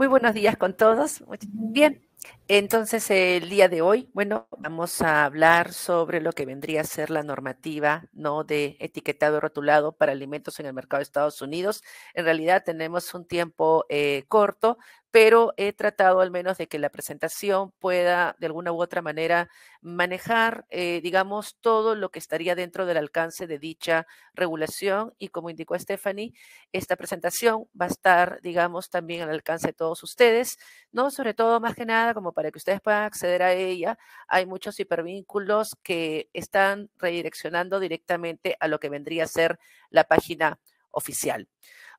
Muy buenos días con todos. Bien, entonces, el día de hoy, bueno, vamos a hablar sobre lo que vendría a ser la normativa no de etiquetado rotulado para alimentos en el mercado de Estados Unidos. En realidad tenemos un tiempo eh, corto, pero he tratado al menos de que la presentación pueda de alguna u otra manera manejar, eh, digamos, todo lo que estaría dentro del alcance de dicha regulación. Y como indicó Stephanie, esta presentación va a estar, digamos, también al alcance de todos ustedes, ¿no? Sobre todo, más que nada, como para que ustedes puedan acceder a ella, hay muchos hipervínculos que están redireccionando directamente a lo que vendría a ser la página oficial.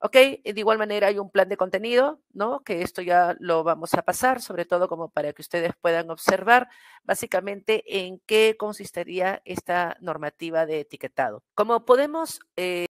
Ok, de igual manera hay un plan de contenido, ¿no? Que esto ya lo vamos a pasar, sobre todo como para que ustedes puedan observar básicamente en qué consistiría esta normativa de etiquetado. Como podemos eh,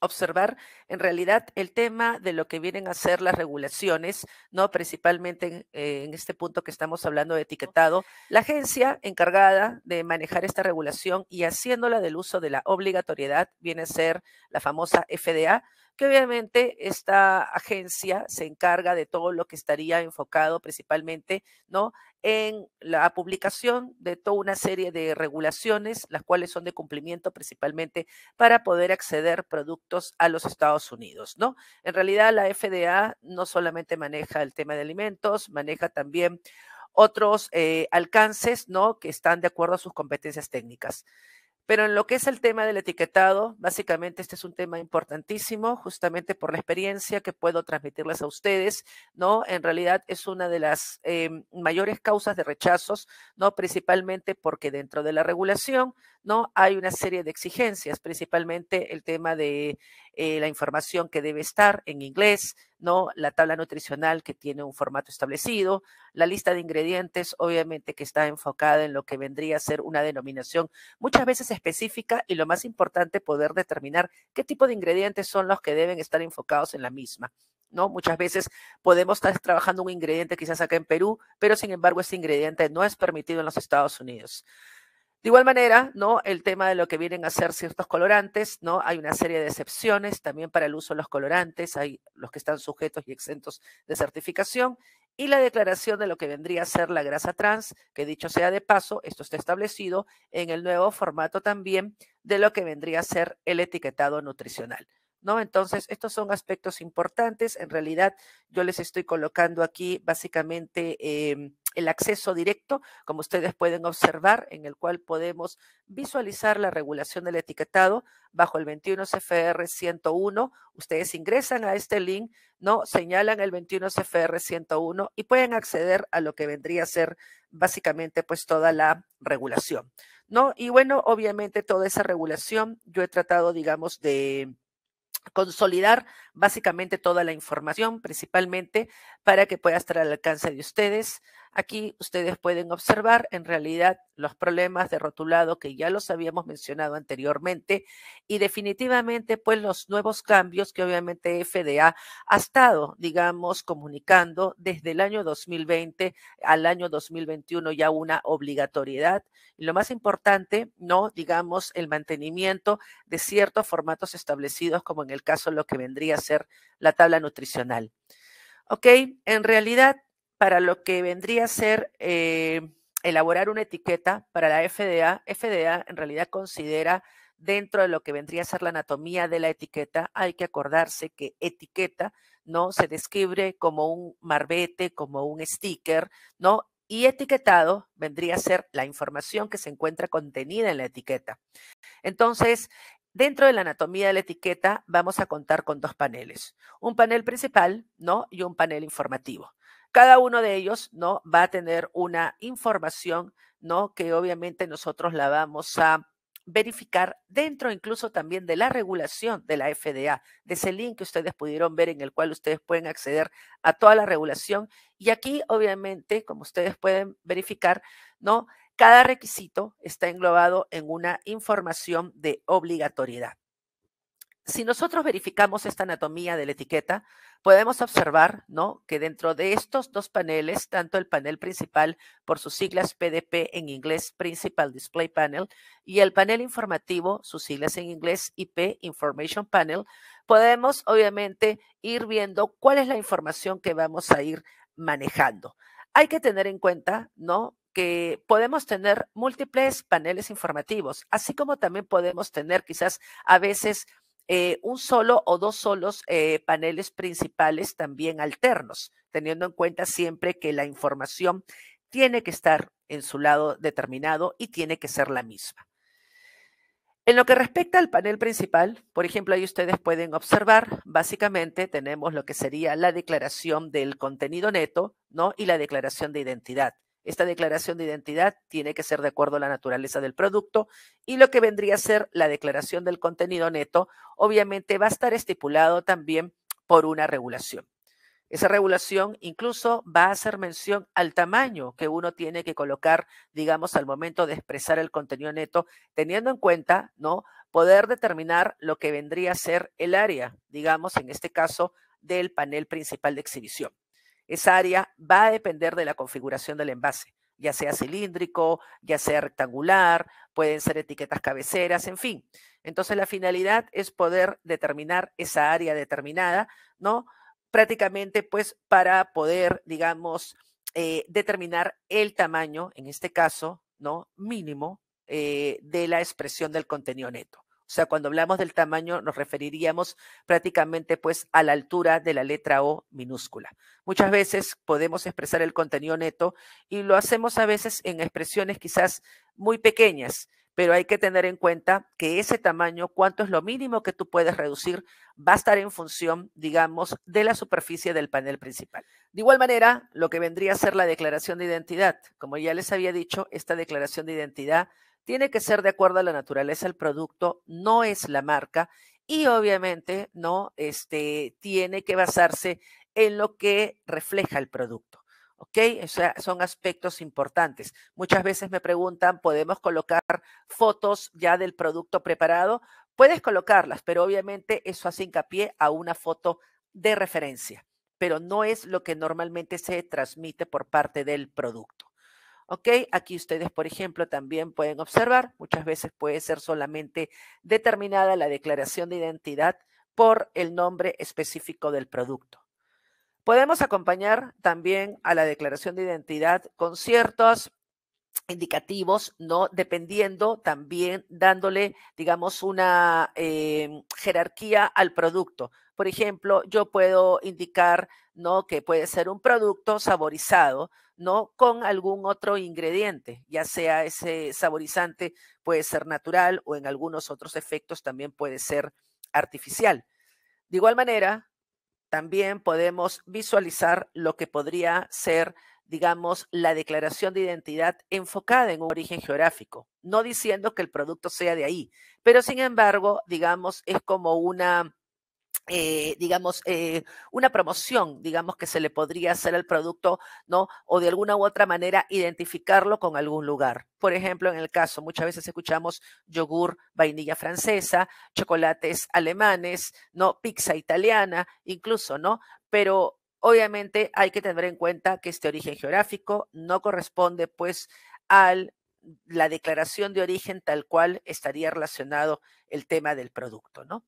observar en realidad el tema de lo que vienen a ser las regulaciones, ¿no? Principalmente en, eh, en, este punto que estamos hablando de etiquetado, la agencia encargada de manejar esta regulación y haciéndola del uso de la obligatoriedad viene a ser la famosa FDA, que obviamente esta agencia se encarga de todo lo que estaría enfocado principalmente, ¿no? en la publicación de toda una serie de regulaciones, las cuales son de cumplimiento principalmente para poder acceder productos a los Estados Unidos, ¿no? En realidad la FDA no solamente maneja el tema de alimentos, maneja también otros eh, alcances, ¿no? Que están de acuerdo a sus competencias técnicas. Pero en lo que es el tema del etiquetado, básicamente este es un tema importantísimo, justamente por la experiencia que puedo transmitirles a ustedes, ¿no? En realidad es una de las em, mayores causas de rechazos, ¿no? Principalmente porque dentro de la regulación, ¿no? Hay una serie de exigencias, principalmente el tema de eh, la información que debe estar en inglés, ¿no? La tabla nutricional que tiene un formato establecido, la lista de ingredientes, obviamente que está enfocada en lo que vendría a ser una denominación muchas veces específica y lo más importante, poder determinar qué tipo de ingredientes son los que deben estar enfocados en la misma. ¿No? Muchas veces podemos estar trabajando un ingrediente quizás acá en Perú, pero sin embargo ese ingrediente no es permitido en los Estados Unidos. De igual manera, ¿no? El tema de lo que vienen a ser ciertos colorantes, ¿no? Hay una serie de excepciones también para el uso de los colorantes, hay los que están sujetos y exentos de certificación, y la declaración de lo que vendría a ser la grasa trans, que dicho sea de paso, esto está establecido en el nuevo formato también de lo que vendría a ser el etiquetado nutricional. ¿no? Entonces, estos son aspectos importantes. En realidad, yo les estoy colocando aquí básicamente em, el acceso directo, como ustedes pueden observar, en el cual podemos visualizar la regulación del etiquetado bajo el 21 CFR 101. Ustedes ingresan a este link, ¿no? Señalan el 21 CFR 101 y pueden acceder a lo que vendría a ser básicamente pues toda la regulación, ¿no? Y bueno, obviamente toda esa regulación yo he tratado, digamos, de consolidar básicamente toda la información, principalmente para que pueda estar al alcance de ustedes, Aquí ustedes pueden observar en realidad los problemas de rotulado que ya los habíamos mencionado anteriormente y definitivamente pues los nuevos cambios que obviamente FDA ha estado, digamos, comunicando desde el año 2020 al año 2021 ya una obligatoriedad y lo más importante, no digamos el mantenimiento de ciertos formatos establecidos como en el caso lo que vendría a ser la tabla nutricional. Ok, en realidad para lo que vendría a ser eh, elaborar una etiqueta para la FDA. FDA en realidad considera dentro de lo que vendría a ser la anatomía de la etiqueta, hay que acordarse que etiqueta, ¿no? Se describe como un marbete, como un sticker, ¿no? Y etiquetado vendría a ser la información que se encuentra contenida en la etiqueta. Entonces, dentro de la anatomía de la etiqueta vamos a contar con dos paneles, un panel principal, ¿no? Y un panel informativo. Cada uno de ellos, ¿no? Va a tener una información, ¿no? Que obviamente nosotros la vamos a verificar dentro incluso también de la regulación de la FDA, de ese link que ustedes pudieron ver en el cual ustedes pueden acceder a toda la regulación. Y aquí, obviamente, como ustedes pueden verificar, ¿no? Cada requisito está englobado en una información de obligatoriedad. Si nosotros verificamos esta anatomía de la etiqueta, podemos observar ¿no? que dentro de estos dos paneles, tanto el panel principal por sus siglas PDP en inglés, Principal Display Panel, y el panel informativo, sus siglas en inglés, IP, Information Panel, podemos obviamente ir viendo cuál es la información que vamos a ir manejando. Hay que tener en cuenta, ¿no? que podemos tener múltiples paneles informativos, así como también podemos tener quizás a veces eh, un solo o dos solos eh, paneles principales también alternos, teniendo en cuenta siempre que la información tiene que estar en su lado determinado y tiene que ser la misma. En lo que respecta al panel principal, por ejemplo, ahí ustedes pueden observar, básicamente tenemos lo que sería la declaración del contenido neto, ¿no? Y la declaración de identidad. Esta declaración de identidad tiene que ser de acuerdo a la naturaleza del producto y lo que vendría a ser la declaración del contenido neto, obviamente va a estar estipulado también por una regulación. Esa regulación incluso va a hacer mención al tamaño que uno tiene que colocar, digamos, al momento de expresar el contenido neto, teniendo en cuenta, ¿no? Poder determinar lo que vendría a ser el área, digamos, en este caso, del panel principal de exhibición. Esa área va a depender de la configuración del envase, ya sea cilíndrico, ya sea rectangular, pueden ser etiquetas cabeceras, en fin. Entonces la finalidad es poder determinar esa área determinada, ¿no? Prácticamente pues para poder, digamos, eh, determinar el tamaño, en este caso, ¿no? Mínimo eh, de la expresión del contenido neto. O sea, cuando hablamos del tamaño nos referiríamos prácticamente pues a la altura de la letra O minúscula. Muchas veces podemos expresar el contenido neto y lo hacemos a veces en expresiones quizás muy pequeñas, pero hay que tener en cuenta que ese tamaño, cuánto es lo mínimo que tú puedes reducir, va a estar en función, digamos, de la superficie del panel principal. De igual manera, lo que vendría a ser la declaración de identidad. Como ya les había dicho, esta declaración de identidad tiene que ser de acuerdo a la naturaleza del producto, no es la marca y obviamente no este, tiene que basarse en lo que refleja el producto. ¿Ok? O sea, son aspectos importantes. Muchas veces me preguntan, ¿podemos colocar fotos ya del producto preparado? Puedes colocarlas, pero obviamente eso hace hincapié a una foto de referencia, pero no es lo que normalmente se transmite por parte del producto. Aquí ustedes, por ejemplo, también pueden observar, muchas veces puede ser solamente determinada la declaración de identidad por el nombre específico del producto. Podemos acompañar también a la declaración de identidad con ciertos indicativos, ¿no? Dependiendo también, dándole, digamos, una em, jerarquía al producto. Por ejemplo, yo puedo indicar, ¿no? Que puede ser un producto saborizado, ¿no? Con algún otro ingrediente, ya sea ese saborizante puede ser natural o en algunos otros efectos también puede ser artificial. De igual manera, también podemos visualizar lo que podría ser, digamos, la declaración de identidad enfocada en un origen geográfico, no diciendo que el producto sea de ahí, pero sin embargo, digamos, es como una eh, digamos, eh, una promoción, digamos, que se le podría hacer al producto, ¿no? O de alguna u otra manera identificarlo con algún lugar. Por ejemplo, en el caso, muchas veces escuchamos yogur, vainilla francesa, chocolates alemanes, ¿no? Pizza italiana, incluso, ¿no? Pero obviamente hay que tener en cuenta que este origen geográfico no corresponde, pues, a la declaración de origen tal cual estaría relacionado el tema del producto, ¿no?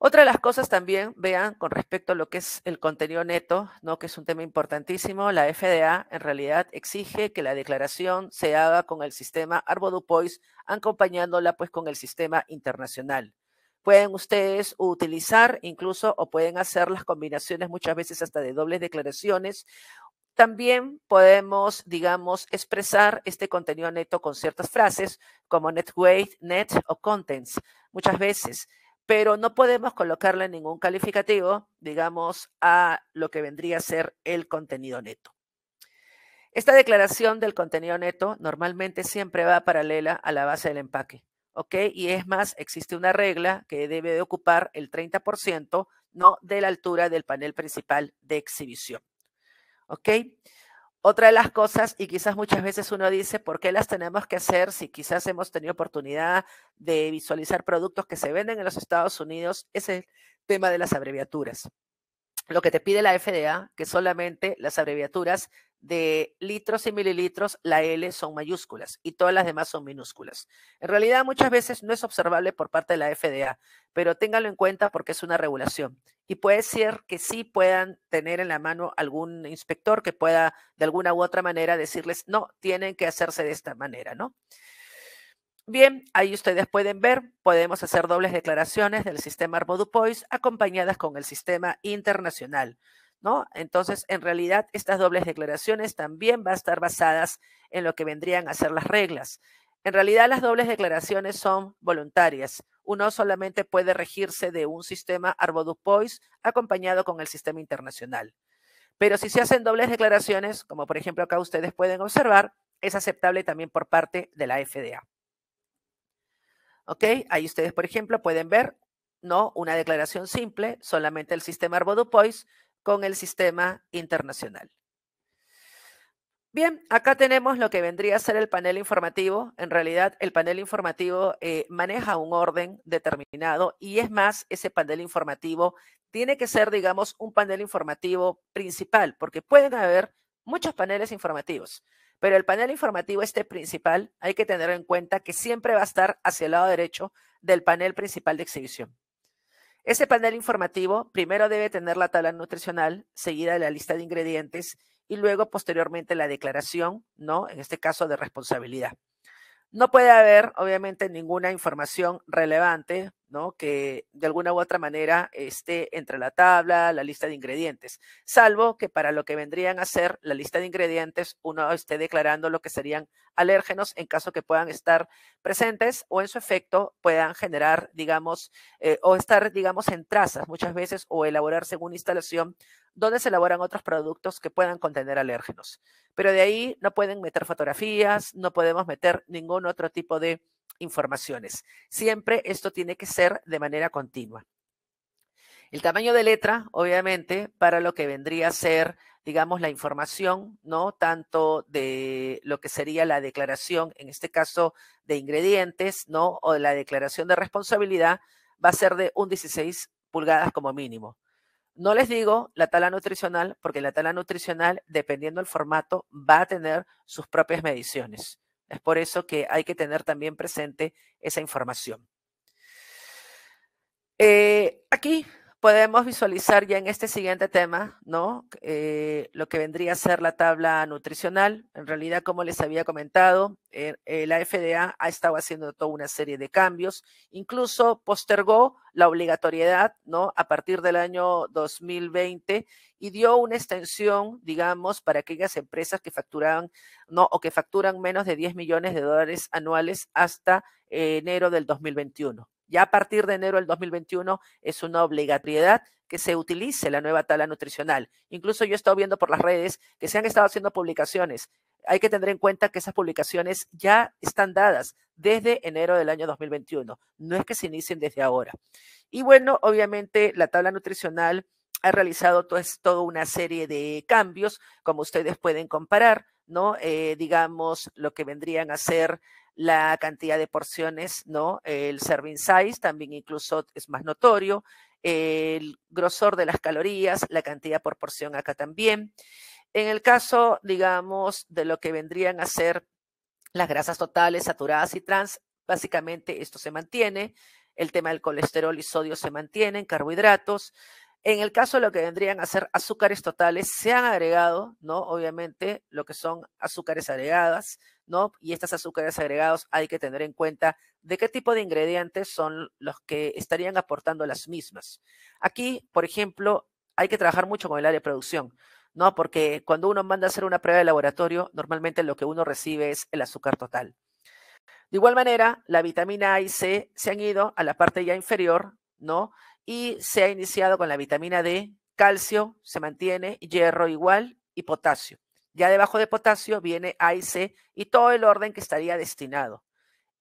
Otra de las cosas también, vean, con respecto a lo que es el contenido neto, ¿no? que es un tema importantísimo, la FDA en realidad exige que la declaración se haga con el sistema Arbodupois, acompañándola pues con el sistema internacional. Pueden ustedes utilizar incluso o pueden hacer las combinaciones muchas veces hasta de dobles declaraciones. También podemos, digamos, expresar este contenido neto con ciertas frases como net weight, net o contents. Muchas veces pero no podemos colocarle ningún calificativo, digamos, a lo que vendría a ser el contenido neto. Esta declaración del contenido neto normalmente siempre va paralela a la base del empaque, ¿ok? Y es más, existe una regla que debe de ocupar el 30%, no de la altura del panel principal de exhibición, ¿ok? Otra de las cosas, y quizás muchas veces uno dice, ¿por qué las tenemos que hacer si quizás hemos tenido oportunidad de visualizar productos que se venden en los Estados Unidos? Es el tema de las abreviaturas. Lo que te pide la FDA, que solamente las abreviaturas de litros y mililitros, la L son mayúsculas y todas las demás son minúsculas. En realidad muchas veces no es observable por parte de la FDA, pero ténganlo en cuenta porque es una regulación y puede ser que sí puedan tener en la mano algún inspector que pueda de alguna u otra manera decirles, no, tienen que hacerse de esta manera, ¿no? Bien, ahí ustedes pueden ver, podemos hacer dobles declaraciones del sistema Arbodupois acompañadas con el sistema internacional. Entonces, en realidad, estas dobles declaraciones también van a estar basadas en lo que vendrían a ser las reglas. En realidad, las dobles declaraciones son voluntarias. Uno solamente puede regirse de un sistema Arbodupois acompañado con el sistema internacional. Pero si se hacen dobles declaraciones, como por ejemplo acá ustedes pueden observar, es aceptable también por parte de la FDA. ¿Ok? Ahí ustedes, por ejemplo, pueden ver, ¿no? Una declaración simple, solamente el sistema Arbodupois, con el sistema internacional. Bien, acá tenemos lo que vendría a ser el panel informativo. En realidad, el panel informativo eh, maneja un orden determinado y es más, ese panel informativo tiene que ser, digamos, un panel informativo principal, porque pueden haber muchos paneles informativos, pero el panel informativo este principal hay que tener en cuenta que siempre va a estar hacia el lado derecho del panel principal de exhibición. Ese panel informativo primero debe tener la tabla nutricional, seguida de la lista de ingredientes y luego posteriormente la declaración, ¿no? En este caso de responsabilidad. No puede haber, obviamente, ninguna información relevante que de alguna u otra manera esté entre la tabla, la lista de ingredientes, salvo que para lo que vendrían a ser la lista de ingredientes uno esté declarando lo que serían alérgenos en caso que puedan estar presentes o en su efecto puedan generar, digamos, eh, o estar, digamos, en trazas muchas veces o elaborar según instalación donde se elaboran otros productos que puedan contener alérgenos. Pero de ahí no pueden meter fotografías, no podemos meter ningún otro tipo de informaciones. Siempre esto tiene que ser de manera continua. El tamaño de letra, obviamente, para lo que vendría a ser, digamos, la información, ¿no? Tanto de lo que sería la declaración, en este caso, de ingredientes, ¿no? O la declaración de responsabilidad, va a ser de un 16 pulgadas como mínimo. No les digo la tala nutricional, porque la tala nutricional, dependiendo del formato, va a tener sus propias mediciones. Es por eso que hay que tener también presente esa información. Eh, aquí podemos visualizar ya en este siguiente tema, ¿no? Eh, lo que vendría a ser la tabla nutricional. En realidad, como les había comentado, eh, eh, la FDA ha estado haciendo toda una serie de cambios, incluso postergó la obligatoriedad, ¿no? A partir del año 2020 y dio una extensión, digamos, para aquellas empresas que facturaban, ¿no? O que facturan menos de 10 millones de dólares anuales hasta enero del 2021. Ya a partir de enero del 2021 es una obligatoriedad que se utilice la nueva tabla nutricional. Incluso yo he estado viendo por las redes que se han estado haciendo publicaciones. Hay que tener en cuenta que esas publicaciones ya están dadas desde enero del año 2021. No es que se inicien desde ahora. Y bueno, obviamente la tabla nutricional ha realizado pues, toda, una serie de cambios, como ustedes pueden comparar. ¿no? Eh, digamos, lo que vendrían a ser la cantidad de porciones, ¿no? El serving size también incluso es más notorio, el grosor de las calorías, la cantidad por porción acá también. En el caso, digamos, de lo que vendrían a ser las grasas totales, saturadas y trans, básicamente esto se mantiene. El tema del colesterol y sodio se mantienen, carbohidratos. En el caso de lo que vendrían a ser azúcares totales, se han agregado, ¿no? Obviamente, lo que son azúcares agregadas, ¿no? Y estos azúcares agregados hay que tener en cuenta de qué tipo de ingredientes son los que estarían aportando las mismas. Aquí, por ejemplo, hay que trabajar mucho con el área de producción. ¿no? Porque cuando uno manda a hacer una prueba de laboratorio, normalmente lo que uno recibe es el azúcar total. De igual manera, la vitamina A y C se han ido a la parte ya inferior, ¿no? y se ha iniciado con la vitamina D, calcio se mantiene, hierro igual y potasio. Ya debajo de potasio viene A y C y todo el orden que estaría destinado.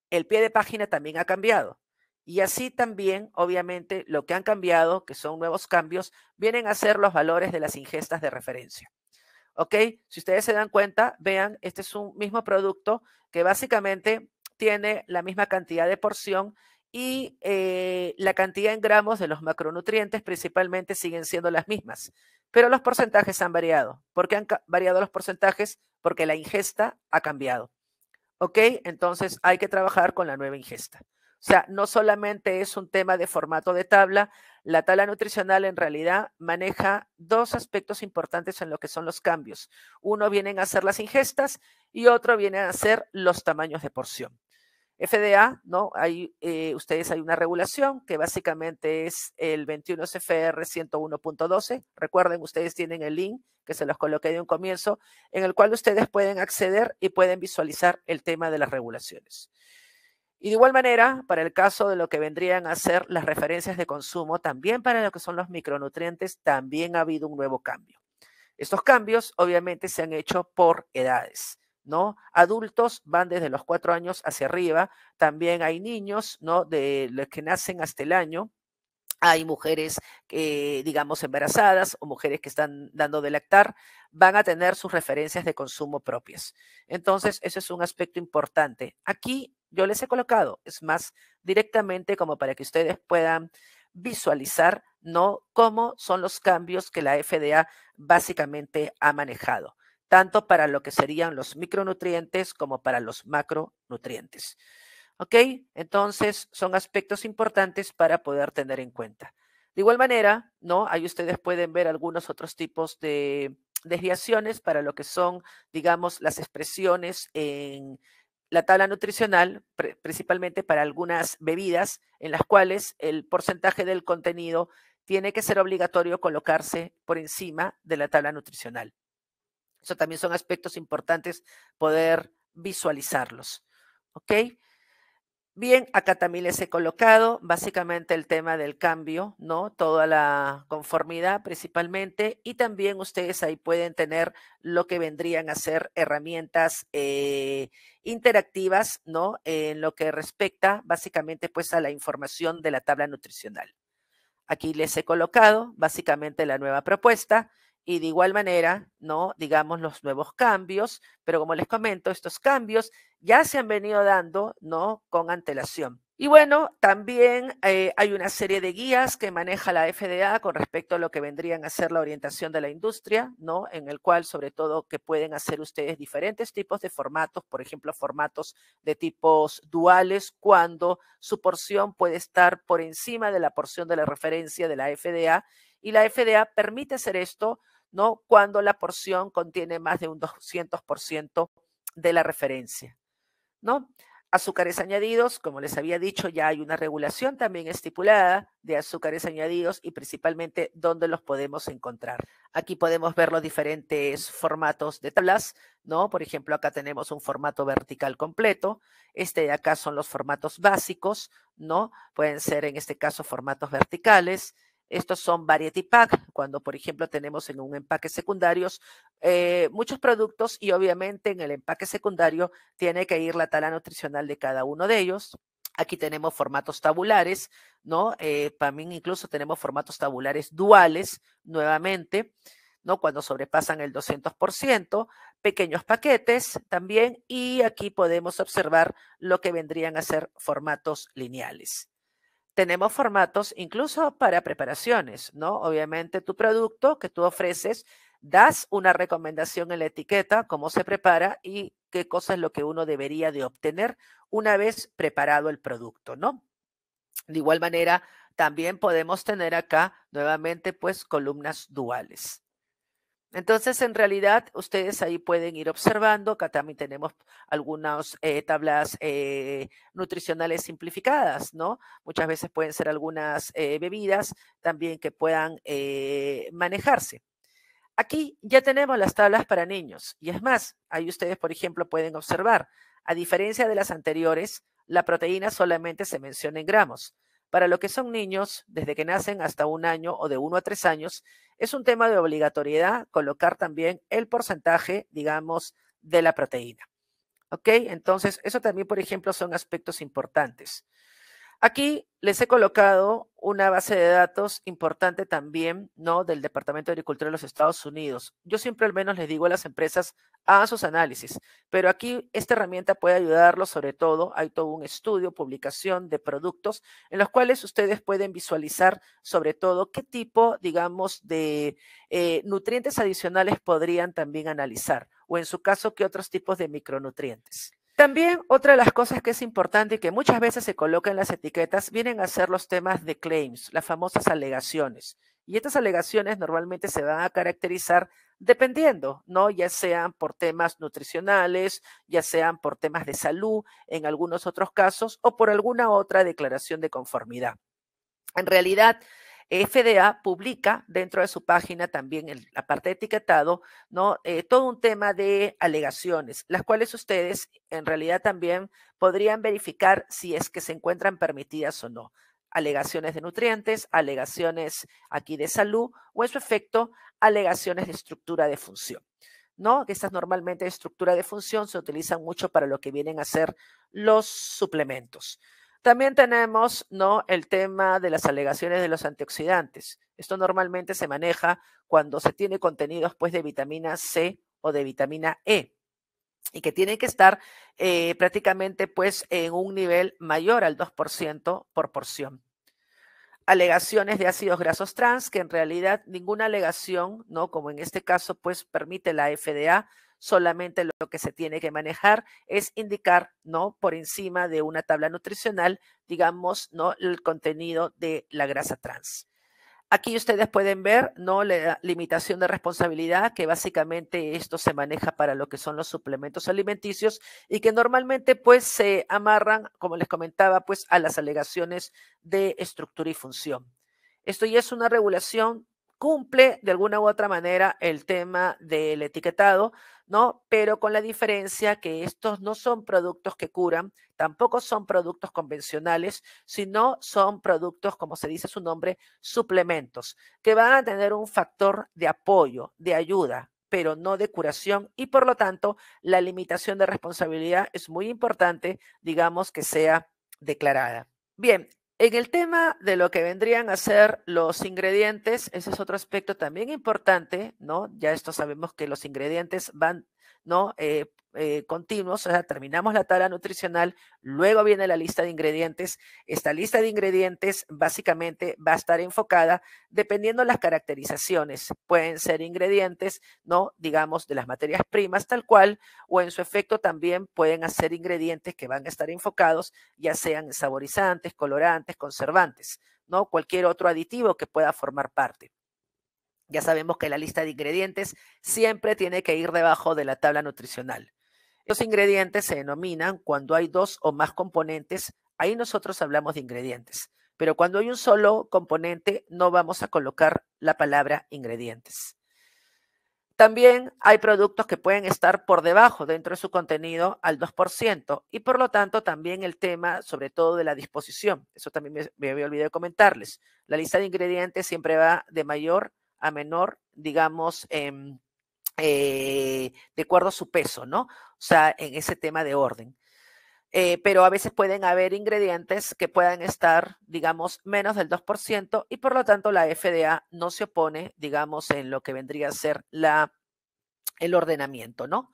El pie de página también ha cambiado. Y así también, obviamente, lo que han cambiado, que son nuevos cambios, vienen a ser los valores de las ingestas de referencia. ¿Ok? Si ustedes se dan cuenta, vean, este es un mismo producto que básicamente tiene la misma cantidad de porción y eh, la cantidad en gramos de los macronutrientes principalmente siguen siendo las mismas, pero los porcentajes han variado. ¿Por qué han variado los porcentajes? Porque la ingesta ha cambiado. ¿Ok? Entonces hay que trabajar con la nueva ingesta. O sea, no solamente es un tema de formato de tabla, la tabla nutricional en realidad maneja dos aspectos importantes en lo que son los cambios. Uno vienen a ser las ingestas y otro viene a ser los tamaños de porción. FDA, ¿no? Hay, eh, ustedes hay una regulación que básicamente es el 21 CFR 101.12. Recuerden, ustedes tienen el link que se los coloqué de un comienzo, en el cual ustedes pueden acceder y pueden visualizar el tema de las regulaciones. Y de igual manera, para el caso de lo que vendrían a ser las referencias de consumo, también para lo que son los micronutrientes, también ha habido un nuevo cambio. Estos cambios obviamente se han hecho por edades. ¿no? Adultos van desde los cuatro años hacia arriba, también hay niños, ¿no? De los que nacen hasta el año. Hay mujeres, digamos, embarazadas o mujeres que están dando de lactar, van a tener sus referencias de consumo propias. Entonces, ese es un aspecto importante. Aquí yo les he colocado, es más directamente como para que ustedes puedan visualizar, ¿no? Cómo son los cambios que la FDA básicamente ha manejado tanto para lo que serían los micronutrientes como para los macronutrientes. ¿Ok? Entonces, son aspectos importantes para poder tener en cuenta. De igual manera, ¿no? Ahí ustedes pueden ver algunos otros tipos de desviaciones para lo que son, digamos, las expresiones en la tabla nutricional, principalmente para algunas bebidas en las cuales el porcentaje del contenido tiene que ser obligatorio colocarse por encima de la tabla nutricional también son aspectos importantes poder visualizarlos. ¿Ok? Bien, acá también les he colocado básicamente el tema del cambio, ¿no? Toda la conformidad principalmente y también ustedes ahí pueden tener lo que vendrían a ser herramientas eh, interactivas, ¿no? En lo que respecta básicamente pues a la información de la tabla nutricional. Aquí les he colocado básicamente la nueva propuesta y de igual manera, ¿no? Digamos, los nuevos cambios, pero como les comento, estos cambios ya se han venido dando, ¿no? Con antelación. Y bueno, también eh, hay una serie de guías que maneja la FDA con respecto a lo que vendrían a ser la orientación de la industria, ¿no? En el cual, sobre todo, que pueden hacer ustedes diferentes tipos de formatos, por ejemplo, formatos de tipos duales, cuando su porción puede estar por encima de la porción de la referencia de la FDA. Y la FDA permite hacer esto ¿no? Cuando la porción contiene más de un 200% de la referencia, ¿no? Azúcares añadidos, como les había dicho, ya hay una regulación también estipulada de azúcares añadidos y principalmente dónde los podemos encontrar. Aquí podemos ver los diferentes formatos de tablas, ¿no? Por ejemplo, acá tenemos un formato vertical completo. Este de acá son los formatos básicos, ¿no? Pueden ser en este caso formatos verticales. Estos son variety pack, cuando por ejemplo tenemos en un empaque secundario eh, muchos productos y obviamente en el empaque secundario tiene que ir la tala nutricional de cada uno de ellos. Aquí tenemos formatos tabulares, ¿no? Eh, también incluso tenemos formatos tabulares duales nuevamente, ¿no? Cuando sobrepasan el 200%, pequeños paquetes también, y aquí podemos observar lo que vendrían a ser formatos lineales tenemos formatos incluso para preparaciones, ¿no? Obviamente tu producto que tú ofreces, das una recomendación en la etiqueta, cómo se prepara y qué cosa es lo que uno debería de obtener una vez preparado el producto, ¿no? De igual manera, también podemos tener acá nuevamente pues columnas duales. Entonces, en realidad, ustedes ahí pueden ir observando. Acá también tenemos algunas eh, tablas eh, nutricionales simplificadas, ¿no? Muchas veces pueden ser algunas eh, bebidas también que puedan manejarse. Aquí ya tenemos las tablas para niños. Y es más, ahí ustedes, por ejemplo, pueden observar, a diferencia de las anteriores, la proteína solamente se menciona en gramos. Para lo que son niños, desde que nacen hasta un año o de uno a tres años, es un tema de obligatoriedad colocar también el porcentaje, digamos, de la proteína. ¿Ok? Entonces, eso también, por ejemplo, son aspectos importantes. Aquí les he colocado una base de datos importante también, ¿no? Del Departamento de Agricultura de los Estados Unidos. Yo siempre al menos les digo a las empresas, hagan sus análisis, pero aquí esta herramienta puede ayudarlos sobre todo. Hay todo un estudio, publicación de productos en los cuales ustedes pueden visualizar sobre todo qué tipo, digamos, de eh, nutrientes adicionales podrían también analizar o en su caso, qué otros tipos de micronutrientes. También otra de las cosas que es importante y que muchas veces se coloca en las etiquetas vienen a ser los temas de claims, las famosas alegaciones. Y estas alegaciones normalmente se van a caracterizar dependiendo, ¿no? Ya sean por temas nutricionales, ya sean por temas de salud, en algunos otros casos, o por alguna otra declaración de conformidad. En realidad, FDA publica dentro de su página también en la parte de etiquetado, ¿no? Eh, todo un tema de alegaciones, las cuales ustedes en realidad también podrían verificar si es que se encuentran permitidas o no. Alegaciones de nutrientes, alegaciones aquí de salud o en su efecto, alegaciones de estructura de función. ¿no? Estas normalmente de estructura de función se utilizan mucho para lo que vienen a ser los suplementos. También tenemos ¿no? el tema de las alegaciones de los antioxidantes. Esto normalmente se maneja cuando se tiene contenidos pues, de vitamina C o de vitamina E y que tienen que estar eh, prácticamente pues, en un nivel mayor al 2% por porción. Alegaciones de ácidos grasos trans, que en realidad ninguna alegación, ¿no? como en este caso, pues permite la FDA, solamente lo que se tiene que manejar es indicar, ¿no? Por encima de una tabla nutricional, digamos, ¿no? El contenido de la grasa trans. Aquí ustedes pueden ver, ¿no? La limitación de responsabilidad, que básicamente esto se maneja para lo que son los suplementos alimenticios y que normalmente, pues, se amarran, como les comentaba, pues, a las alegaciones de estructura y función. Esto ya es una regulación cumple de alguna u otra manera el tema del etiquetado, ¿no? Pero con la diferencia que estos no son productos que curan, tampoco son productos convencionales, sino son productos, como se dice su nombre, suplementos, que van a tener un factor de apoyo, de ayuda, pero no de curación y por lo tanto la limitación de responsabilidad es muy importante, digamos, que sea declarada. Bien, en el tema de lo que vendrían a ser los ingredientes, ese es otro aspecto también importante, ¿no? Ya esto sabemos que los ingredientes van ¿no? Eh, eh, continuos, o sea, terminamos la tabla nutricional, luego viene la lista de ingredientes. Esta lista de ingredientes básicamente va a estar enfocada dependiendo las caracterizaciones. Pueden ser ingredientes, ¿no? Digamos, de las materias primas tal cual, o en su efecto también pueden ser ingredientes que van a estar enfocados, ya sean saborizantes, colorantes, conservantes, ¿no? Cualquier otro aditivo que pueda formar parte. Ya sabemos que la lista de ingredientes siempre tiene que ir debajo de la tabla nutricional. Los ingredientes se denominan cuando hay dos o más componentes. Ahí nosotros hablamos de ingredientes, pero cuando hay un solo componente no vamos a colocar la palabra ingredientes. También hay productos que pueden estar por debajo dentro de su contenido al 2% y por lo tanto también el tema sobre todo de la disposición. Eso también me, había olvidado comentarles. La lista de ingredientes siempre va de mayor a a menor, digamos, em, eh, de acuerdo a su peso, ¿no? O sea, en ese tema de orden. Eh, pero a veces pueden haber ingredientes que puedan estar, digamos, menos del 2% y por lo tanto la FDA no se opone, digamos, en lo que vendría a ser la, el ordenamiento, ¿no?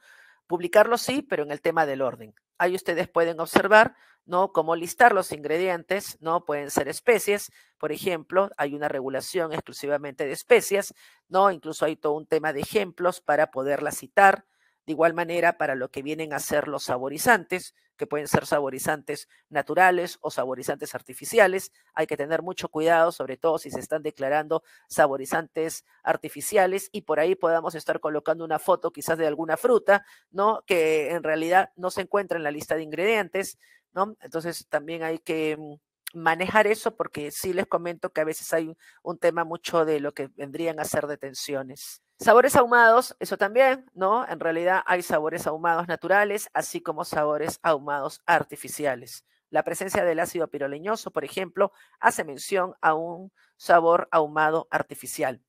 Publicarlo sí, pero en el tema del orden. Ahí ustedes pueden observar ¿no? Cómo listar los ingredientes, ¿no? Pueden ser especies, por ejemplo, hay una regulación exclusivamente de especies, ¿no? Incluso hay todo un tema de ejemplos para poderlas citar, de igual manera para lo que vienen a ser los saborizantes, que pueden ser saborizantes naturales o saborizantes artificiales. Hay que tener mucho cuidado, sobre todo si se están declarando saborizantes artificiales y por ahí podamos estar colocando una foto quizás de alguna fruta, ¿no? Que en realidad no se encuentra en la lista de ingredientes, ¿no? Entonces también hay que mm, manejar eso porque sí les comento que a veces hay un tema mucho de lo que vendrían a ser detenciones. Sabores ahumados, eso también, ¿no? En realidad hay sabores ahumados naturales, así como sabores ahumados artificiales. La presencia del ácido piroleñoso, por ejemplo, hace mención a un sabor ahumado artificial.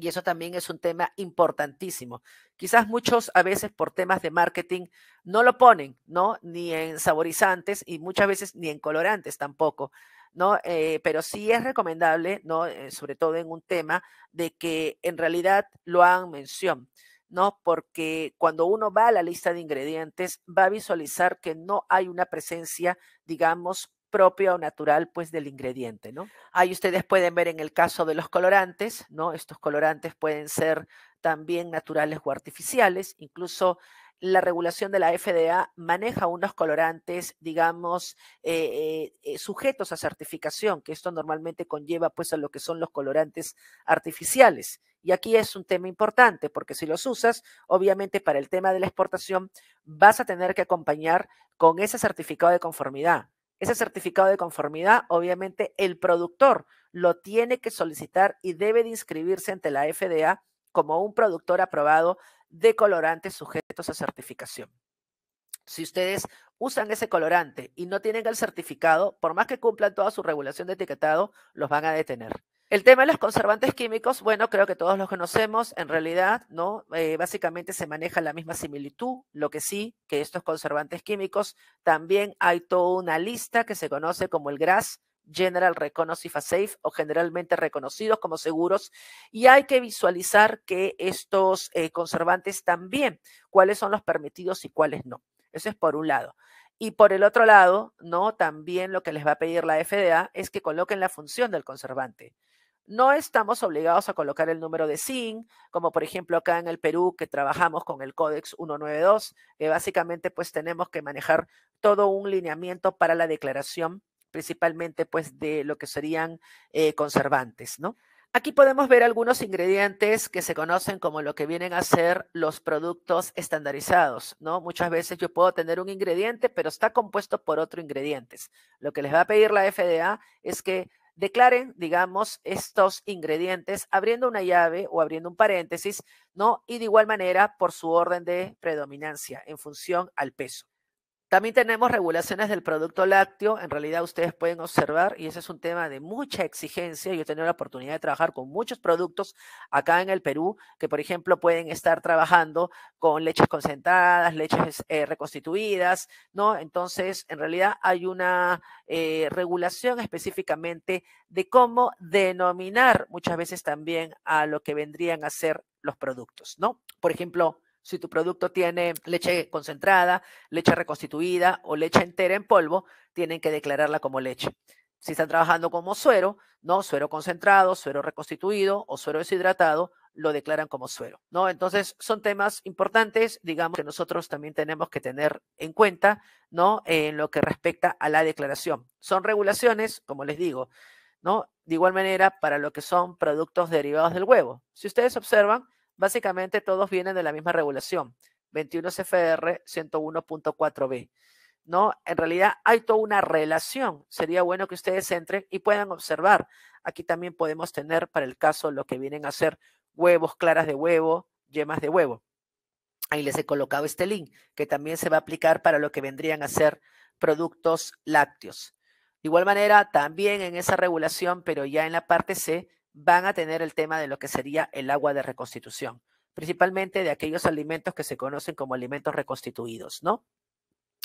Y eso también es un tema importantísimo. Quizás muchos a veces por temas de marketing no lo ponen, ¿no? Ni en saborizantes y muchas veces ni en colorantes tampoco, ¿no? Eh, pero sí es recomendable, ¿no? Eh, sobre todo en un tema de que en realidad lo hagan mención, ¿no? Porque cuando uno va a la lista de ingredientes va a visualizar que no hay una presencia, digamos, propio, natural, pues del ingrediente, ¿no? Ahí ustedes pueden ver en el caso de los colorantes, ¿no? Estos colorantes pueden ser también naturales o artificiales, incluso la regulación de la FDA maneja unos colorantes, digamos, eh, eh, eh, sujetos a certificación, que esto normalmente conlleva pues a lo que son los colorantes artificiales. Y aquí es un tema importante, porque si los usas, obviamente para el tema de la exportación vas a tener que acompañar con ese certificado de conformidad. Ese certificado de conformidad, obviamente, el productor lo tiene que solicitar y debe de inscribirse ante la FDA como un productor aprobado de colorantes sujetos a certificación. Si ustedes usan ese colorante y no tienen el certificado, por más que cumplan toda su regulación de etiquetado, los van a detener. El tema de los conservantes químicos, bueno, creo que todos los conocemos, en realidad, ¿no? Eh, básicamente se maneja la misma similitud, lo que sí, que estos conservantes químicos también hay toda una lista que se conoce como el GRAS, General a Safe o generalmente reconocidos como seguros y hay que visualizar que estos eh, conservantes también, cuáles son los permitidos y cuáles no. Eso es por un lado. Y por el otro lado, no, también lo que les va a pedir la FDA es que coloquen la función del conservante. No estamos obligados a colocar el número de SIN, como por ejemplo acá en el Perú que trabajamos con el Códex 192, que básicamente pues tenemos que manejar todo un lineamiento para la declaración, principalmente pues de lo que serían eh, conservantes, ¿no? Aquí podemos ver algunos ingredientes que se conocen como lo que vienen a ser los productos estandarizados, ¿no? Muchas veces yo puedo tener un ingrediente, pero está compuesto por otro ingredientes. Lo que les va a pedir la FDA es que declaren, digamos, estos ingredientes abriendo una llave o abriendo un paréntesis, ¿no? Y de igual manera por su orden de predominancia en función al peso. También tenemos regulaciones del producto lácteo. En realidad ustedes pueden observar, y ese es un tema de mucha exigencia. Yo he tenido la oportunidad de trabajar con muchos productos acá en el Perú, que por ejemplo pueden estar trabajando con leches concentradas, leches eh, reconstituidas, ¿no? Entonces, en realidad hay una eh, regulación específicamente de cómo denominar muchas veces también a lo que vendrían a ser los productos, ¿no? Por ejemplo, si tu producto tiene leche concentrada, leche reconstituida o leche entera en polvo, tienen que declararla como leche. Si están trabajando como suero, no, suero concentrado, suero reconstituido o suero deshidratado, lo declaran como suero, ¿no? Entonces, son temas importantes, digamos, que nosotros también tenemos que tener en cuenta, ¿no? En lo que respecta a la declaración. Son regulaciones, como les digo, ¿no? De igual manera, para lo que son productos derivados del huevo. Si ustedes observan, Básicamente todos vienen de la misma regulación, 21 CFR 101.4b. ¿no? En realidad hay toda una relación. Sería bueno que ustedes entren y puedan observar. Aquí también podemos tener para el caso lo que vienen a ser huevos, claras de huevo, yemas de huevo. Ahí les he colocado este link que también se va a aplicar para lo que vendrían a ser productos lácteos. De igual manera, también en esa regulación, pero ya en la parte C, van a tener el tema de lo que sería el agua de reconstitución, principalmente de aquellos alimentos que se conocen como alimentos reconstituidos, ¿no?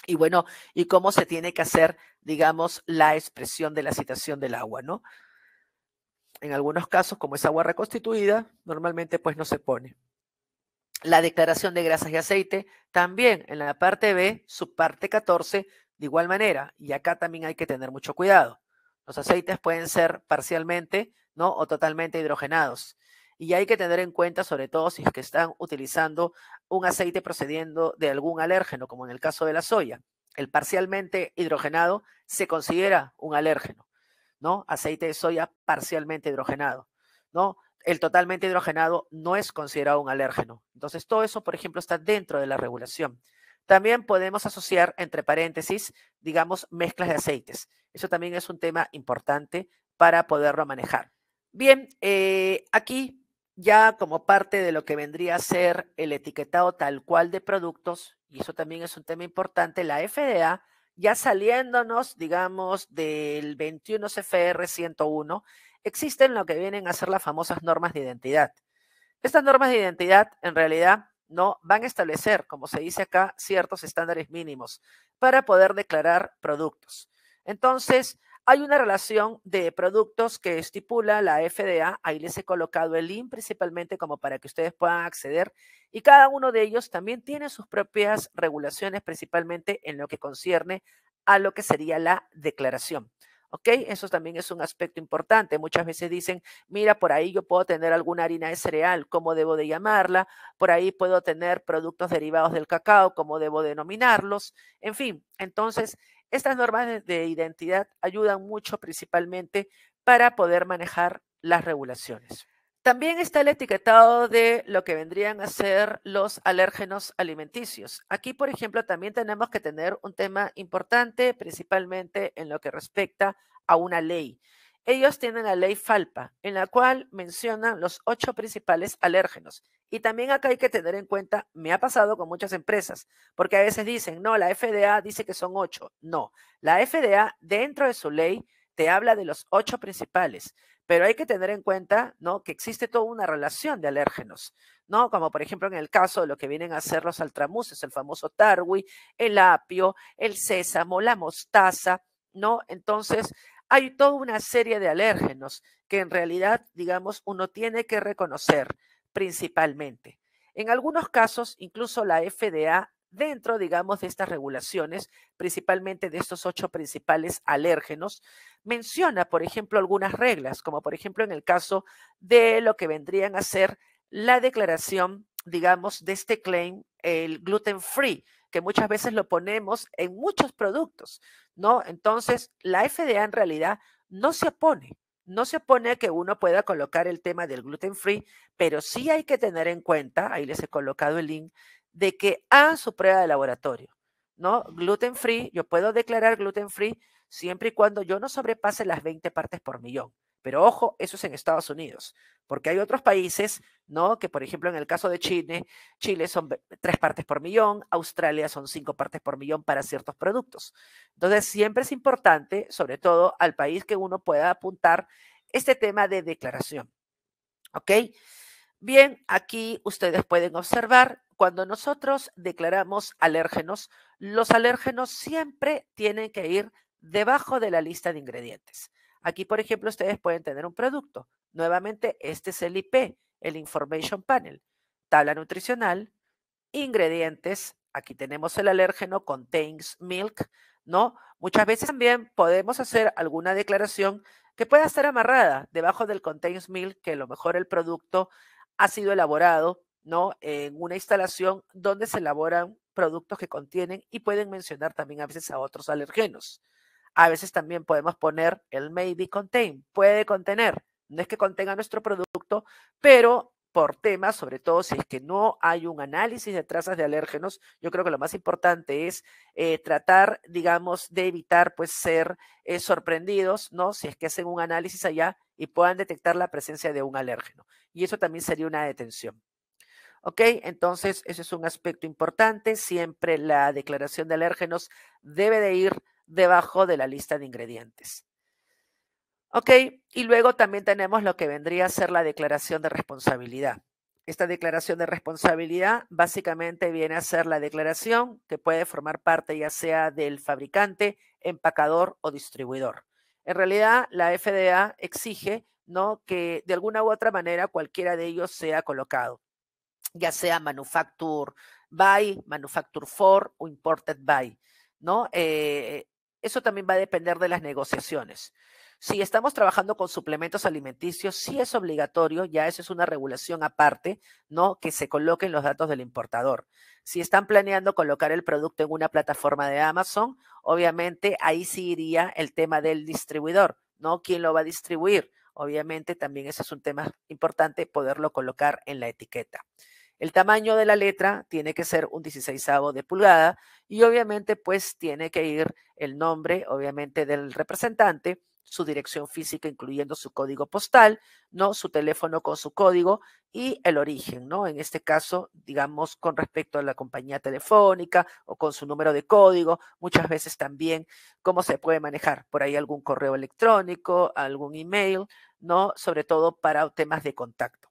Y bueno, y cómo se tiene que hacer, digamos, la expresión de la citación del agua, ¿no? En algunos casos, como es agua reconstituida, normalmente pues no se pone. La declaración de grasas y aceite, también en la parte B, su parte 14, de igual manera, y acá también hay que tener mucho cuidado. Los aceites pueden ser parcialmente ¿no? O totalmente hidrogenados. Y hay que tener en cuenta, sobre todo, si es que están utilizando un aceite procediendo de algún alérgeno, como en el caso de la soya. El parcialmente hidrogenado se considera un alérgeno, ¿no? Aceite de soya parcialmente hidrogenado, ¿no? El totalmente hidrogenado no es considerado un alérgeno. Entonces, todo eso, por ejemplo, está dentro de la regulación. También podemos asociar, entre paréntesis, digamos, mezclas de aceites. Eso también es un tema importante para poderlo manejar. Bien, eh, aquí ya como parte de lo que vendría a ser el etiquetado tal cual de productos, y eso también es un tema importante, la FDA, ya saliéndonos, digamos, del 21 CFR 101, existen lo que vienen a ser las famosas normas de identidad. Estas normas de identidad, en realidad, no van a establecer, como se dice acá, ciertos estándares mínimos para poder declarar productos. Entonces, hay una relación de productos que estipula la FDA. Ahí les he colocado el link principalmente como para que ustedes puedan acceder. Y cada uno de ellos también tiene sus propias regulaciones, principalmente en lo que concierne a lo que sería la declaración. ¿Ok? Eso también es un aspecto importante. Muchas veces dicen, mira, por ahí yo puedo tener alguna harina de cereal, ¿cómo debo de llamarla? Por ahí puedo tener productos derivados del cacao, ¿cómo debo denominarlos? En fin, entonces estas normas de identidad ayudan mucho principalmente para poder manejar las regulaciones. También está el etiquetado de lo que vendrían a ser los alérgenos alimenticios. Aquí, por ejemplo, también tenemos que tener un tema importante, principalmente en lo que respecta a una ley. Ellos tienen la ley Falpa, en la cual mencionan los ocho principales alérgenos. Y también acá hay que tener en cuenta, me ha pasado con muchas empresas, porque a veces dicen, no, la FDA dice que son ocho. No, la FDA dentro de su ley te habla de los ocho principales, pero hay que tener en cuenta, ¿no? Que existe toda una relación de alérgenos, ¿no? Como por ejemplo en el caso de lo que vienen a ser los altramuses, el famoso tarwi, el apio, el sésamo, la mostaza, ¿no? Entonces, hay toda una serie de alérgenos que en realidad, digamos, uno tiene que reconocer principalmente. En algunos casos, incluso la FDA, dentro, digamos, de estas regulaciones, principalmente de estos ocho principales alérgenos, menciona, por ejemplo, algunas reglas, como por ejemplo en el caso de lo que vendrían a ser la declaración, digamos, de este claim, el gluten free, que muchas veces lo ponemos en muchos productos, ¿no? Entonces, la FDA en realidad no se opone, no se opone a que uno pueda colocar el tema del gluten free, pero sí hay que tener en cuenta, ahí les he colocado el link, de que hagan su prueba de laboratorio, ¿no? Gluten free, yo puedo declarar gluten free siempre y cuando yo no sobrepase las 20 partes por millón. Pero ojo, eso es en Estados Unidos, porque hay otros países, ¿no? Que por ejemplo en el caso de Chile, Chile son tres partes por millón, Australia son cinco partes por millón para ciertos productos. Entonces siempre es importante, sobre todo al país que uno pueda apuntar, este tema de declaración. ¿Ok? Bien, aquí ustedes pueden observar, cuando nosotros declaramos alérgenos, los alérgenos siempre tienen que ir debajo de la lista de ingredientes. Aquí, por ejemplo, ustedes pueden tener un producto. Nuevamente, este es el IP, el Information Panel, tabla nutricional, ingredientes. Aquí tenemos el alérgeno, contains milk, ¿no? Muchas veces también podemos hacer alguna declaración que pueda estar amarrada debajo del contains milk, que a lo mejor el producto ha sido elaborado, ¿no? En una instalación donde se elaboran productos que contienen y pueden mencionar también a veces a otros alergenos. A veces también podemos poner el maybe contain, puede contener, no es que contenga nuestro producto, pero por temas, sobre todo si es que no hay un análisis de trazas de alérgenos, yo creo que lo más importante es eh, tratar, digamos, de evitar pues ser eh, sorprendidos, ¿no? Si es que hacen un análisis allá y puedan detectar la presencia de un alérgeno. Y eso también sería una detención. ¿Ok? Entonces, ese es un aspecto importante. Siempre la declaración de alérgenos debe de ir debajo de la lista de ingredientes. Ok, y luego también tenemos lo que vendría a ser la declaración de responsabilidad. Esta declaración de responsabilidad básicamente viene a ser la declaración que puede formar parte ya sea del fabricante, empacador o distribuidor. En realidad, la FDA exige ¿no? que de alguna u otra manera cualquiera de ellos sea colocado, ya sea manufacture by, manufacture for o imported by. ¿no? Eh, eso también va a depender de las negociaciones. Si estamos trabajando con suplementos alimenticios, sí es obligatorio, ya eso es una regulación aparte, ¿no? Que se coloquen los datos del importador. Si están planeando colocar el producto en una plataforma de Amazon, obviamente ahí sí iría el tema del distribuidor, ¿no? ¿Quién lo va a distribuir? Obviamente también ese es un tema importante poderlo colocar en la etiqueta. El tamaño de la letra tiene que ser un 16 de pulgada y obviamente pues tiene que ir el nombre obviamente del representante, su dirección física incluyendo su código postal, ¿no? Su teléfono con su código y el origen, ¿no? En este caso, digamos con respecto a la compañía telefónica o con su número de código, muchas veces también cómo se puede manejar por ahí algún correo electrónico, algún email, ¿no? Sobre todo para temas de contacto.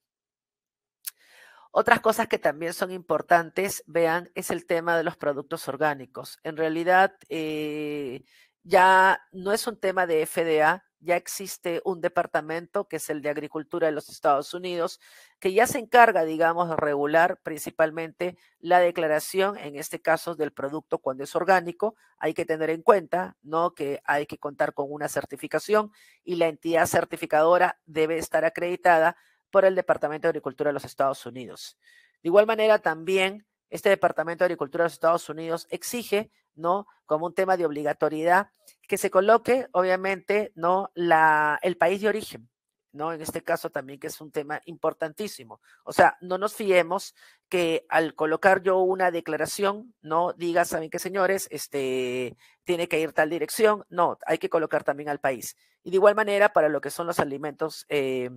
Otras cosas que también son importantes, vean, es el tema de los productos orgánicos. En realidad, eh, ya no es un tema de FDA, ya existe un departamento que es el de Agricultura de los Estados Unidos, que ya se encarga, digamos, de regular principalmente la declaración, en este caso, del producto cuando es orgánico. Hay que tener en cuenta, ¿no? Que hay que contar con una certificación y la entidad certificadora debe estar acreditada por el Departamento de Agricultura de los Estados Unidos. De igual manera, también este Departamento de Agricultura de los Estados Unidos exige, ¿no? Como un tema de obligatoriedad, que se coloque, obviamente, ¿no? La, el país de origen, ¿no? En este caso también que es un tema importantísimo. O sea, no nos fiemos que al colocar yo una declaración, no diga, saben qué señores, este, tiene que ir tal dirección. No, hay que colocar también al país. Y de igual manera para lo que son los alimentos. Eh,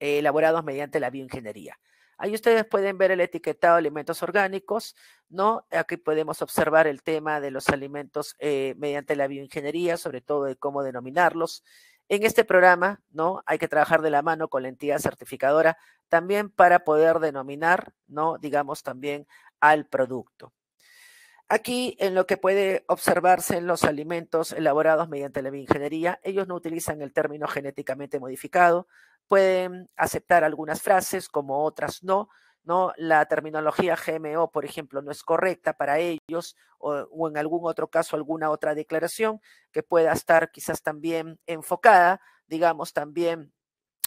eh, elaborados mediante la bioingeniería. Ahí ustedes pueden ver el etiquetado de alimentos orgánicos, ¿no? Aquí podemos observar el tema de los alimentos eh, mediante la bioingeniería, sobre todo de cómo denominarlos. En este programa, ¿no? Hay que trabajar de la mano con la entidad certificadora también para poder denominar, ¿no? Digamos también al producto. Aquí, en lo que puede observarse en los alimentos elaborados mediante la bioingeniería, ellos no utilizan el término genéticamente modificado, pueden aceptar algunas frases como otras no. ¿no? La terminología GMO, por ejemplo, no es correcta para ellos o, en algún otro caso alguna otra declaración que pueda estar quizás también enfocada, digamos, también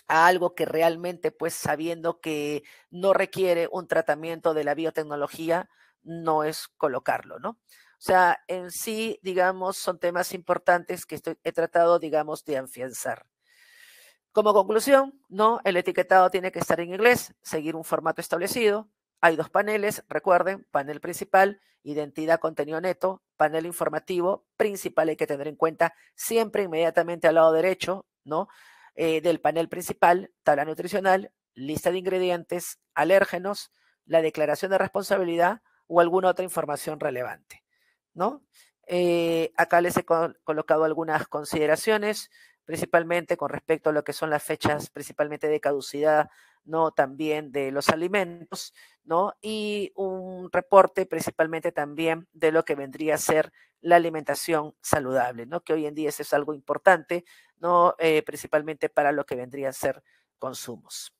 a algo que realmente, pues sabiendo que no requiere un tratamiento de la biotecnología, no es colocarlo, ¿no? O sea, en sí, digamos, son temas importantes que he tratado, digamos, de afianzar. Como conclusión, no, el etiquetado tiene que estar en inglés, seguir un formato establecido. Hay dos paneles, recuerden, panel principal, identidad, contenido neto, panel informativo, principal hay que tener en cuenta siempre inmediatamente al lado derecho, ¿no? Eh, del panel principal, tabla nutricional, lista de ingredientes, alérgenos, la declaración de responsabilidad o alguna otra información relevante, ¿no? Eh, acá les he colocado algunas consideraciones principalmente con respecto a lo que son las fechas principalmente de caducidad, ¿no? También de los alimentos, ¿no? Y un reporte principalmente también de lo que vendría a ser la alimentación saludable, ¿no? Que hoy en día eso es algo importante, ¿no? Eh, principalmente para lo que vendría a ser consumos.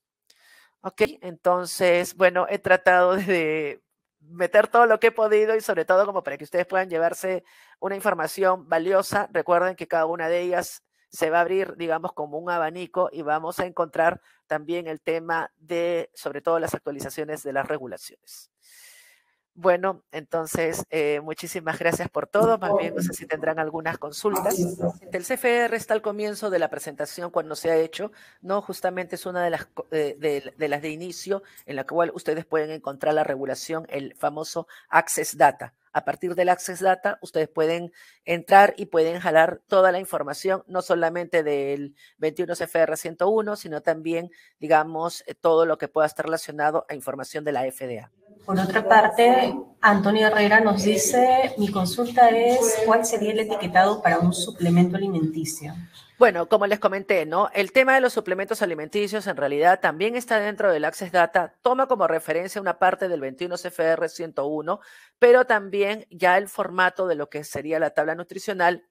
Ok, entonces, bueno, he tratado de meter todo lo que he podido y sobre todo como para que ustedes puedan llevarse una información valiosa. Recuerden que cada una de ellas se va a abrir, digamos, como un abanico y vamos a encontrar también el tema de, sobre todo, las actualizaciones de las regulaciones. Bueno, entonces, eh, muchísimas gracias por todo. Más bien, no sé si tendrán algunas consultas. El CFR está al comienzo de la presentación cuando se ha hecho, ¿no? Justamente es una de las eh, de las de inicio en la cual ustedes pueden encontrar la regulación, el famoso Access Data. A partir del Access Data, ustedes pueden entrar y pueden jalar toda la información, no solamente del 21 CFR 101, sino también, digamos, eh, todo lo que pueda estar relacionado a información de la FDA. Por otra parte, Antonio Herrera nos dice, mi consulta es, ¿cuál sería el etiquetado para un suplemento alimenticio? Bueno, como les comenté, ¿no? El tema de los suplementos alimenticios en realidad también está dentro del Access Data, toma como referencia una parte del 21 CFR 101, pero también ya el formato de lo que sería la tabla nutricional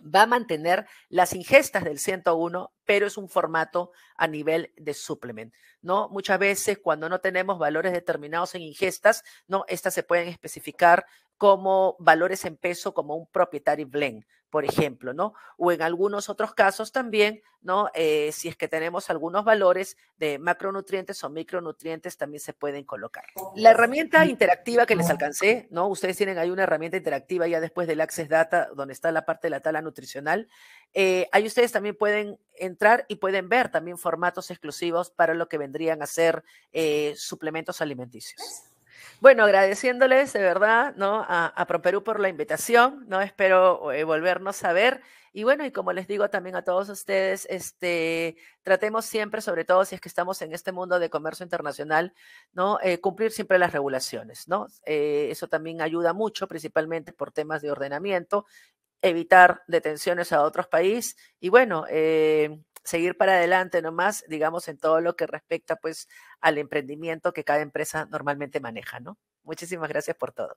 va a mantener las ingestas del 101, pero es un formato a nivel de suplemento, ¿no? Muchas veces cuando no tenemos valores determinados en ingestas, ¿no? Estas se pueden especificar como valores en peso, como un proprietary blend, por ejemplo, ¿no? O en algunos otros casos también, ¿no? Eh, si es que tenemos algunos valores de macronutrientes o micronutrientes, también se pueden colocar. La herramienta interactiva que les alcancé, ¿no? Ustedes tienen ahí una herramienta interactiva ya después del Access Data, donde está la parte de la tala nutricional. Eh, ahí ustedes también pueden entrar y pueden ver también formatos exclusivos para lo que vendrían a ser eh, suplementos alimenticios. Bueno, agradeciéndoles de verdad ¿no? a, a ProPerú por la invitación, ¿no? Espero eh, volvernos a ver. Y bueno, y como les digo también a todos ustedes, este, tratemos siempre, sobre todo si es que estamos en este mundo de comercio internacional, ¿no? Eh, cumplir siempre las regulaciones, ¿no? Eh, eso también ayuda mucho, principalmente por temas de ordenamiento, evitar detenciones a otros países. Y bueno, seguir para adelante nomás, digamos, en todo lo que respecta pues al emprendimiento que cada empresa normalmente maneja, ¿no? Muchísimas gracias por todo.